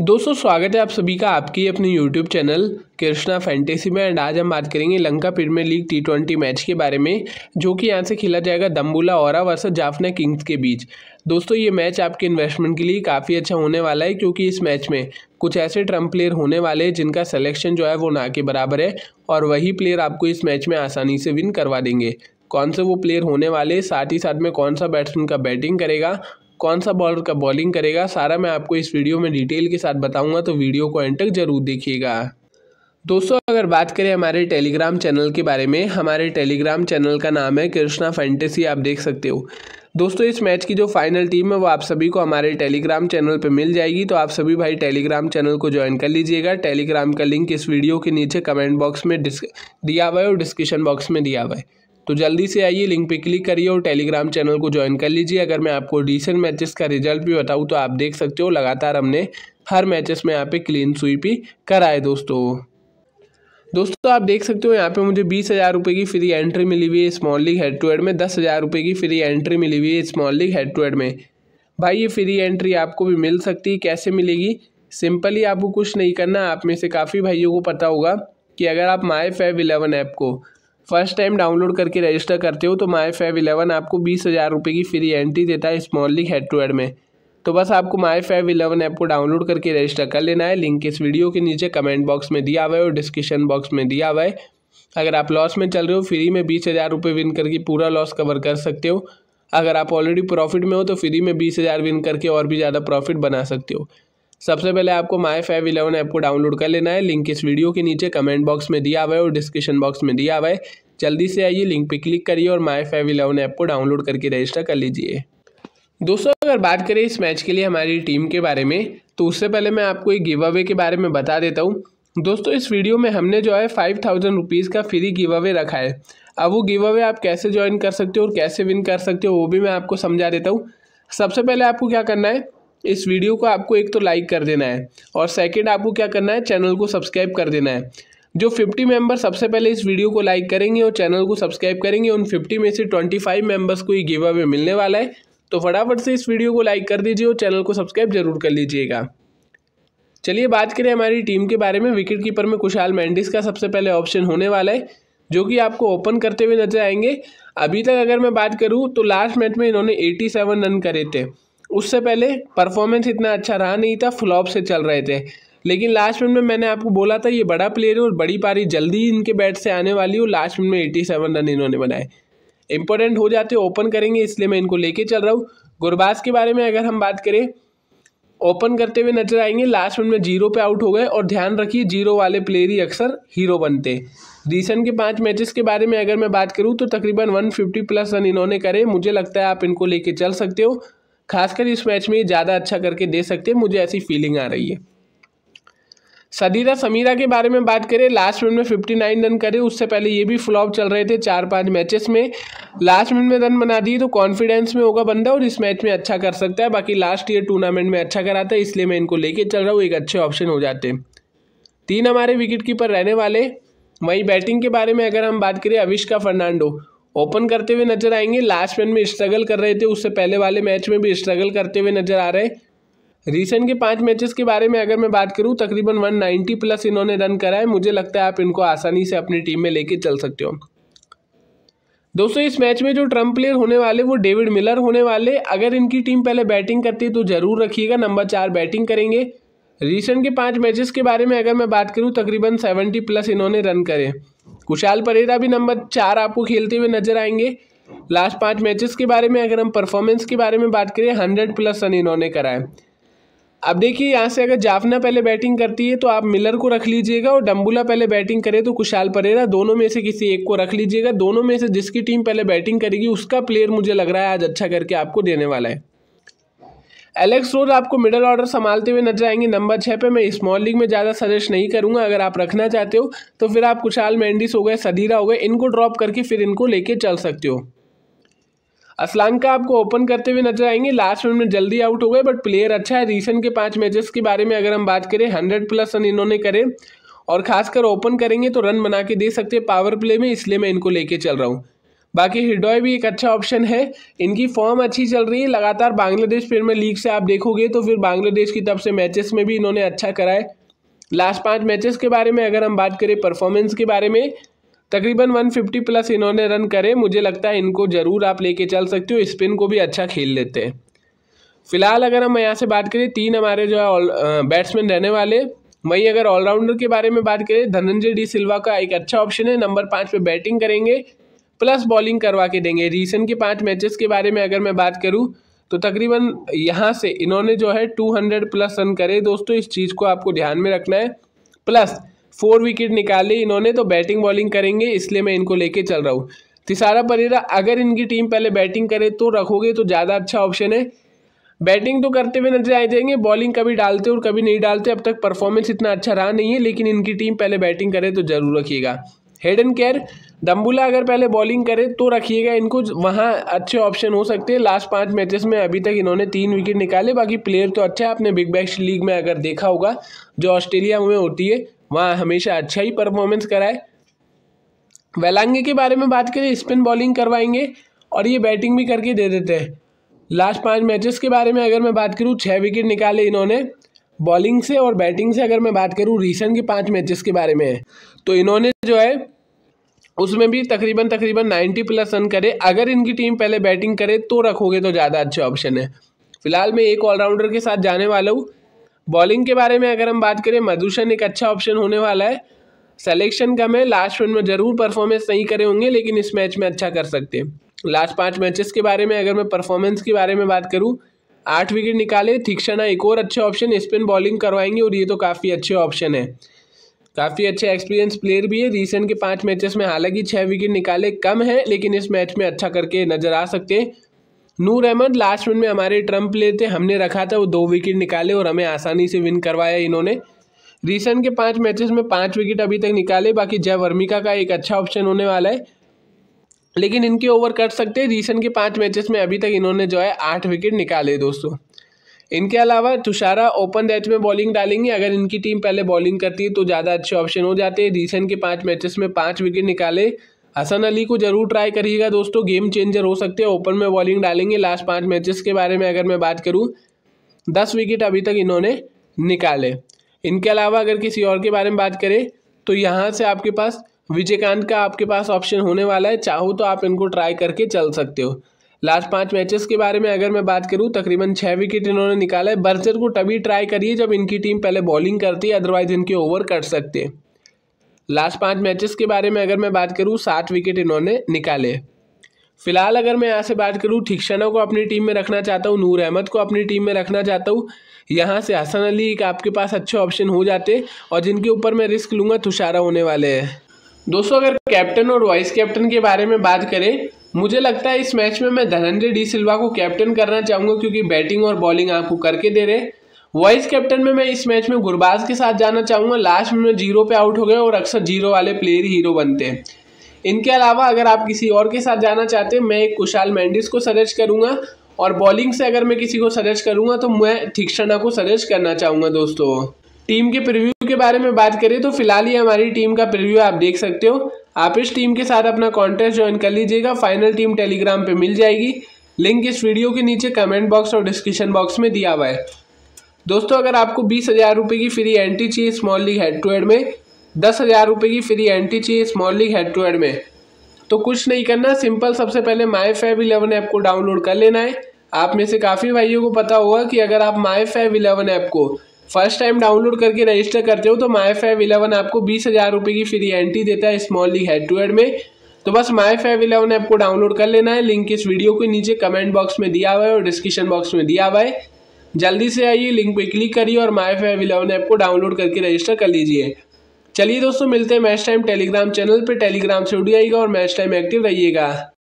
दोस्तों स्वागत है आप सभी का आपकी अपने YouTube चैनल कृष्णा फैंटेसी में एंड आज हम बात करेंगे Lanka premier league T twenty match के बारे में जो कि यहाँ से खेला जाएगा दम्बूला और वर्षा जाफना किंग्स के बीच दोस्तों ये मैच आपके इन्वेस्टमेंट के लिए काफ़ी अच्छा होने वाला है क्योंकि इस मैच में कुछ ऐसे ट्रम्प प्लेयर होने वाले हैं जिनका सलेक्शन जो है वो ना के बराबर है और वही प्लेयर आपको इस मैच में आसानी से विन करवा देंगे कौन से वो प्लेयर होने वाले साथ ही साथ में कौन सा बैट्समैन का बैटिंग करेगा कौन सा बॉलर का बॉलिंग करेगा सारा मैं आपको इस वीडियो में डिटेल के साथ बताऊंगा तो वीडियो को एंड तक जरूर देखिएगा दोस्तों अगर बात करें हमारे टेलीग्राम चैनल के बारे में हमारे टेलीग्राम चैनल का नाम है कृष्णा फैंटेसी आप देख सकते हो दोस्तों इस मैच की जो फाइनल टीम है वो आप सभी को हमारे टेलीग्राम चैनल पर मिल जाएगी तो आप सभी भाई टेलीग्राम चैनल को ज्वाइन कर लीजिएगा टेलीग्राम का लिंक इस वीडियो के नीचे कमेंट बॉक्स में दिया हुआ है और डिस्क्रिप्शन बॉक्स में दिया हुआ है तो जल्दी से आइए लिंक पे क्लिक करिए और टेलीग्राम चैनल को ज्वाइन कर लीजिए अगर मैं आपको डिसेंट मैचेस का रिजल्ट भी बताऊँ तो आप देख सकते हो लगातार हमने हर मैचेस में यहाँ पे क्लीन स्वीप ही कराए दोस्तों दोस्तों आप देख सकते हो यहाँ पे मुझे बीस हज़ार रुपये की फ्री एंट्री मिली हुई है small league head to head में दस हज़ार रुपये की फ्री एंट्री मिली हुई है small league head to head में भाई ये फ्री एंट्री आपको भी मिल सकती है कैसे मिलेगी सिंपली आपको कुछ नहीं करना आप में से काफ़ी भाइयों को पता होगा कि अगर आप माई फैव इलेवन ऐप को फर्स्ट टाइम डाउनलोड करके रजिस्टर करते हो तो माई फाइव इलेवन आपको बीस हज़ार रुपये की फ्री एंट्री देता है small league head to head में तो बस आपको माई फाइव इलेवन ऐप को डाउनलोड करके रजिस्टर कर लेना है लिंक इस वीडियो के नीचे कमेंट बॉक्स में दिया हुआ है और डिस्क्रिप्शन बॉक्स में दिया हुआ है अगर आप लॉस में चल रहे हो फ्री में बीस हज़ार रुपये विन करके पूरा लॉस कवर कर सकते हो अगर आप ऑलरेडी प्रॉफिट में हो तो फ्री में बीस हज़ार विन करके और भी ज़्यादा प्रॉफिट बना सकते हो सबसे पहले आपको माई फाइव इलेवन ऐप को डाउनलोड कर लेना है लिंक इस वीडियो के नीचे कमेंट बॉक्स में दिया हुआ है और डिस्क्रिप्शन बॉक्स में दिया हुआ है जल्दी से आइए लिंक पर क्लिक करिए और माई फाइव इलेवन ऐप को डाउनलोड करके रजिस्टर कर लीजिए दोस्तों अगर बात करें इस मैच के लिए हमारी टीम के बारे में तो उससे पहले मैं आपको एक गिव अवे के बारे में बता देता हूँ दोस्तों इस वीडियो में हमने जो है फाइव थाउजेंड रुपीज़ का फ्री गिव अवे रखा है अब वो गिव अवे आप कैसे ज्वाइन कर सकते हो और कैसे विन कर सकते हो वो भी मैं आपको समझा देता हूँ सबसे पहले आपको क्या करना है इस वीडियो को आपको एक तो लाइक कर देना है और सेकेंड आपको क्या करना है चैनल को सब्सक्राइब कर देना है जो 50 मेंबर सबसे पहले इस वीडियो को लाइक करेंगे और चैनल को सब्सक्राइब करेंगे उन 50 में से 25 मेंबर्स को ये गिव अवे मिलने वाला है तो फटाफट से इस वीडियो को लाइक कर दीजिए और चैनल को सब्सक्राइब जरूर कर लीजिएगा चलिए बात करें हमारी टीम के बारे में विकेट कीपर में कुशाल मैंडिस का सबसे पहले ऑप्शन होने वाला है जो कि आपको ओपन करते हुए नजर आएंगे अभी तक अगर मैं बात करूँ तो लास्ट मैच में इन्होंने एटी रन करे थे उससे पहले परफॉर्मेंस इतना अच्छा रहा नहीं था फ्लॉप से चल रहे थे लेकिन लास्ट मिनट में मैंने आपको बोला था ये बड़ा प्लेयर है और बड़ी पारी जल्दी ही इनके बैट से आने वाली और लास्ट मिनट में एट्टी सेवन रन इन्होंने बनाए इंपॉर्टेंट हो जाते ओपन करेंगे इसलिए मैं इनको लेके चल रहा हूँ गुरबाज के बारे में अगर हम बात करें ओपन करते हुए नजर आएंगे लास्ट मिनट में जीरो पे आउट हो गए और ध्यान रखिए जीरो वाले प्लेयर ही अक्सर हीरो बनते रिसेंट के पाँच मैचेस के बारे में अगर मैं बात करूँ तो तकरीबन वन प्लस रन इन्होंने करे मुझे लगता है आप इनको लेके चल सकते हो खासकर इस मैच में ज़्यादा अच्छा करके दे सकते हैं मुझे ऐसी फीलिंग आ रही है सदीरा समीरा के बारे में बात करें लास्ट मिनट में फिफ्टी नाइन रन करे उससे पहले ये भी फ्लॉप चल रहे थे चार पांच मैचेस में लास्ट मिनट में रन बना दिए तो कॉन्फिडेंस में होगा बंदा और इस मैच में अच्छा कर सकता है बाकी लास्ट ईयर टूर्नामेंट में अच्छा करा था इसलिए मैं इनको लेके चल रहा हूँ एक अच्छे ऑप्शन हो जाते तीन हमारे विकेट रहने वाले वहीं बैटिंग के बारे में अगर हम बात करें अविष्का फर्नांडो ओपन करते हुए नजर आएंगे लास्ट मैन में स्ट्रगल कर रहे थे उससे पहले वाले मैच में भी स्ट्रगल करते हुए नजर आ रहे रिसेंट के पांच मैचेस के बारे में अगर मैं बात करूं तकरीबन 190 प्लस इन्होंने रन करा है मुझे लगता है आप इनको आसानी से अपनी टीम में लेके चल सकते हो दोस्तों इस मैच में जो ट्रम्प प्लेयर होने वाले वो डेविड मिलर होने वाले अगर इनकी टीम पहले बैटिंग करती है तो ज़रूर रखिएगा नंबर चार बैटिंग करेंगे रिसेंट के पाँच मैचेस के बारे में अगर मैं बात करूँ तकरीबन सेवेंटी प्लस इन्होंने रन करे कुशाल परेरा भी नंबर चार आपको खेलते हुए नजर आएंगे लास्ट पांच मैचेस के बारे में अगर हम परफॉर्मेंस के बारे में बात करें हंड्रेड प्लस रन इन्होंने कराए अब देखिए यहाँ से अगर जाफना पहले बैटिंग करती है तो आप मिलर को रख लीजिएगा और डम्बूला पहले बैटिंग करे तो कुशाल परेरा दोनों में से किसी एक को रख लीजिएगा दोनों में से जिसकी टीम पहले बैटिंग करेगी उसका प्लेयर मुझे लग रहा है आज अच्छा करके आपको देने वाला है एलेक्स रोज आपको मिडल ऑर्डर संभालते हुए नजर आएंगे नंबर छः पे मैं स्मॉल लीग में ज़्यादा सजेस्ट नहीं करूँगा अगर आप रखना चाहते हो तो फिर आप कुशाल मैंडिस हो गए सदीरा हो गए इनको ड्रॉप करके फिर इनको लेके चल सकते हो असलांका आपको ओपन करते हुए नजर आएंगे लास्ट मिनट में जल्दी आउट हो गए बट प्लेयर अच्छा है रीसेंट के पाँच मैचेस के बारे में अगर हम बात करें हंड्रेड प्लस रन इन्होंने करे और खासकर ओपन करेंगे तो रन बना के दे सकते हैं पावर प्ले में इसलिए मैं इनको लेके चल रहा हूँ बाकी हिडोय भी एक अच्छा ऑप्शन है इनकी फॉर्म अच्छी चल रही है लगातार बांग्लादेश प्रीमियर लीग से आप देखोगे तो फिर बांग्लादेश की तरफ से मैचेस में भी इन्होंने अच्छा करा है लास्ट पाँच मैचेस के बारे में अगर हम बात करें परफॉर्मेंस के बारे में तकरीबन 150 प्लस इन्होंने रन करे मुझे लगता है इनको ज़रूर आप लेके चल सकते हो स्पिन को भी अच्छा खेल लेते हैं फिलहाल अगर हम यहाँ से बात करें तीन हमारे जो है बैट्समैन रहने वाले वहीं अगर ऑलराउंडर के बारे में बात करें धनंजय डी सिल्वा का एक अच्छा ऑप्शन है नंबर पाँच पे बैटिंग करेंगे प्लस बॉलिंग करवा के देंगे रीसेंट के पाँच मैचेस के बारे में अगर मैं बात करूँ तो तकरीबन यहाँ से इन्होंने जो है 200 प्लस रन करे दोस्तों इस चीज़ को आपको ध्यान में रखना है प्लस फोर विकेट निकाले इन्होंने तो बैटिंग बॉलिंग करेंगे इसलिए मैं इनको लेके चल रहा हूँ तिसारा परेरा अगर इनकी टीम पहले बैटिंग करे तो रखोगे तो ज़्यादा अच्छा ऑप्शन है बैटिंग तो करते हुए नजर आ जाएंगे बॉलिंग कभी डालते और कभी नहीं डालते अब तक परफॉर्मेंस इतना अच्छा रहा नहीं है लेकिन इनकी टीम पहले बैटिंग करे तो ज़रूर रखिएगा हेड एंड केयर दम्बूला अगर पहले बॉलिंग करे तो रखिएगा इनको वहाँ अच्छे ऑप्शन हो सकते हैं लास्ट पाँच मैचेस में अभी तक इन्होंने तीन विकेट निकाले बाकी प्लेयर तो अच्छा है आपने बिग बैश लीग में अगर देखा होगा जो ऑस्ट्रेलिया में होती है वहाँ हमेशा अच्छा ही परफॉर्मेंस कराए वेलांगे के बारे में बात करें स्पिन बॉलिंग करवाएंगे और ये बैटिंग भी करके दे देते हैं लास्ट पाँच मैचेस के बारे में अगर मैं बात करूँ छः विकेट निकाले इन्होंने बॉलिंग से और बैटिंग से अगर मैं बात करूँ रिसेंट के पाँच मैचेस के बारे में तो इन्होंने जो है उसमें भी तकरीबन तकरीबन 90 प्लस रन करे अगर इनकी टीम पहले बैटिंग करे तो रखोगे तो ज़्यादा अच्छे ऑप्शन है फिलहाल मैं एक ऑलराउंडर के साथ जाने वाला हूँ बॉलिंग के बारे में अगर हम बात करें मधुशन एक अच्छा ऑप्शन होने वाला है सेलेक्शन कम है लास्ट वन में ज़रूर परफॉर्मेंस नहीं करे होंगे लेकिन इस मैच में अच्छा कर सकते हैं लास्ट पाँच मैचेस के बारे में अगर मैं परफॉर्मेंस के बारे में बात करूँ आठ विकेट निकाले थीक्षणा एक और अच्छे ऑप्शन स्पिन बॉलिंग करवाएंगे और ये तो काफ़ी अच्छे ऑप्शन है काफ़ी अच्छे एक्सपीरियंस प्लेयर भी है रीसेंट के पाँच मैचेस में हालांकि छः विकेट निकाले कम हैं लेकिन इस मैच में अच्छा करके नजर आ सकते हैं नूर अहमद लास्ट मिनट में हमारे ट्रम्प प्लेयर थे हमने रखा था वो दो विकेट निकाले और हमें आसानी से विन करवाया इन्होंने रीसेंट के पाँच मैचेस में पाँच विकेट अभी तक निकाले बाकी जय वर्मिका का एक अच्छा ऑप्शन होने वाला है लेकिन इनके ओवर कर सकते हैं रीसेंट के पाँच मैचेस में अभी तक इन्होंने जो है आठ विकेट निकाले दोस्तों इनके अलावा तुषारा ओपन डेथ में बॉलिंग डालेंगे अगर इनकी टीम पहले बॉलिंग करती है तो ज़्यादा अच्छे ऑप्शन हो जाते हैं रिसेंट के पाँच मैचेस में पाँच विकेट निकाले हसन अली को जरूर ट्राई करिएगा दोस्तों गेम चेंजर हो सकते हैं ओपन में बॉलिंग डालेंगे लास्ट पाँच मैचेस के बारे में अगर मैं बात करूँ दस विकेट अभी तक इन्होंने निकाले इनके अलावा अगर किसी और के बारे में बात करें तो यहाँ से आपके पास विजयकांत का आपके पास ऑप्शन होने वाला है चाहो तो आप इनको ट्राई करके चल सकते हो लास्ट पाँच मैचेस के बारे में अगर मैं बात करूँ तकरीबन छः विकेट इन्होंने निकाला है बर्जर को तभी ट्राई करिए जब इनकी टीम पहले बॉलिंग करती है अदरवाइज इनके ओवर कर सकते हैं लास्ट पाँच मैचेस के बारे में अगर मैं बात करूँ सात विकेट इन्होंने निकाले फिलहाल अगर मैं यहाँ से बात करूँ ठिक्शना को अपनी टीम में रखना चाहता हूँ नूर अहमद को अपनी टीम में रखना चाहता हूँ यहाँ से हसन अली एक आपके पास अच्छे ऑप्शन हो जाते और जिनके ऊपर मैं रिस्क लूँगा तुषारा होने वाले हैं दोस्तों अगर कैप्टन और वाइस कैप्टन के बारे में बात करें मुझे लगता है इस मैच में मैं धनंजय डी सिल्वा को कैप्टन करना चाहूँगा क्योंकि बैटिंग और बॉलिंग आपको करके दे रहे वाइस कैप्टन में मैं इस मैच में गुरबाज के साथ जाना चाहूँगा लास्ट में जीरो पे आउट हो गए और अक्सर जीरो वाले प्लेयर हीरो बनते हैं इनके अलावा अगर आप किसी और के साथ जाना चाहते हैं मैं एक कुशाल मैंडिस को सजेस्ट करूँगा और बॉलिंग से अगर मैं किसी को सजेस्ट करूँगा तो मैं ठिकशना को सजेस्ट करना चाहूँगा दोस्तों टीम के प्रिव्यू के बारे में बात करें तो फिलहाल ही हमारी टीम का प्रिव्यू आप देख सकते हो आप इस टीम के साथ अपना कॉन्टेस्ट ज्वाइन कर लीजिएगा फाइनल टीम टेलीग्राम पर मिल जाएगी लिंक इस वीडियो के नीचे कमेंट बॉक्स और डिस्क्रिप्शन बॉक्स में दिया हुआ है दोस्तों अगर आपको बीस हज़ार रुपये की फ्री एंट्री चाहिए small league head to head में दस हज़ार रुपये की फ्री एंट्री चाहिए small league head to head में तो कुछ नहीं करना सिंपल सबसे पहले माई फैब इलेवन ऐप को डाउनलोड कर लेना है आप में से काफ़ी भाइयों को पता होगा कि अगर आप माई फैब इलेवन ऐप को फर्स्ट टाइम डाउनलोड करके रजिस्टर करते हो तो माई फाइव इलेवन आपको बीस हज़ार रुपये की फ्री एंट्री देता है स्मॉल हेड टू हेड में तो बस माई फाइव इलेवन ऐप को डाउनलोड कर लेना है लिंक इस वीडियो के नीचे कमेंट बॉक्स में दिया हुआ है और डिस्क्रिप्शन बॉक्स में दिया हुआ है जल्दी से आइए लिंक पर क्लिक करिए और माई फाइव इलेवन ऐप को डाउनलोड करके रजिस्टर कर लीजिए चलिए दोस्तों मिलते हैं मैच टाइम टेलीग्राम चैनल पर टेलीग्राम से जाइएगा और मैच टाइम एक्टिव रहिएगा